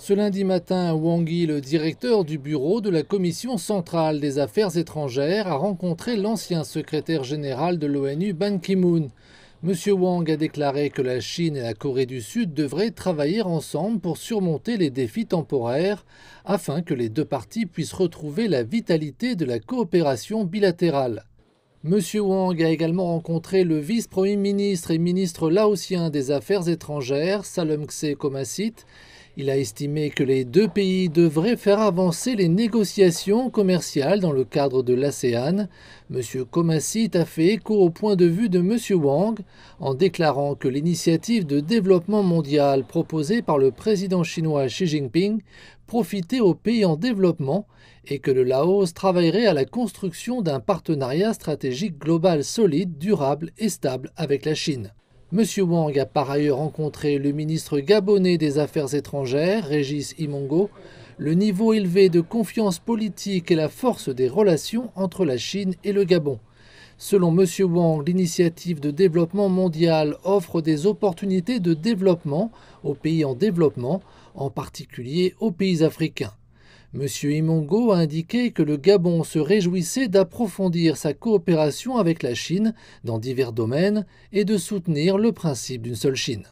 Ce lundi matin, Wang Yi, le directeur du bureau de la Commission centrale des affaires étrangères, a rencontré l'ancien secrétaire général de l'ONU Ban Ki-moon. M. Wang a déclaré que la Chine et la Corée du Sud devraient travailler ensemble pour surmonter les défis temporaires afin que les deux parties puissent retrouver la vitalité de la coopération bilatérale. M. Wang a également rencontré le vice-premier ministre et ministre laotien des Affaires étrangères, Xe Komassit, il a estimé que les deux pays devraient faire avancer les négociations commerciales dans le cadre de l'ASEAN. M. Komasit a fait écho au point de vue de M. Wang en déclarant que l'initiative de développement mondial proposée par le président chinois Xi Jinping profitait aux pays en développement et que le Laos travaillerait à la construction d'un partenariat stratégique global solide, durable et stable avec la Chine. M. Wang a par ailleurs rencontré le ministre gabonais des Affaires étrangères, Régis Imongo. Le niveau élevé de confiance politique et la force des relations entre la Chine et le Gabon. Selon M. Wang, l'initiative de développement mondial offre des opportunités de développement aux pays en développement, en particulier aux pays africains. M. Imongo a indiqué que le Gabon se réjouissait d'approfondir sa coopération avec la Chine dans divers domaines et de soutenir le principe d'une seule Chine.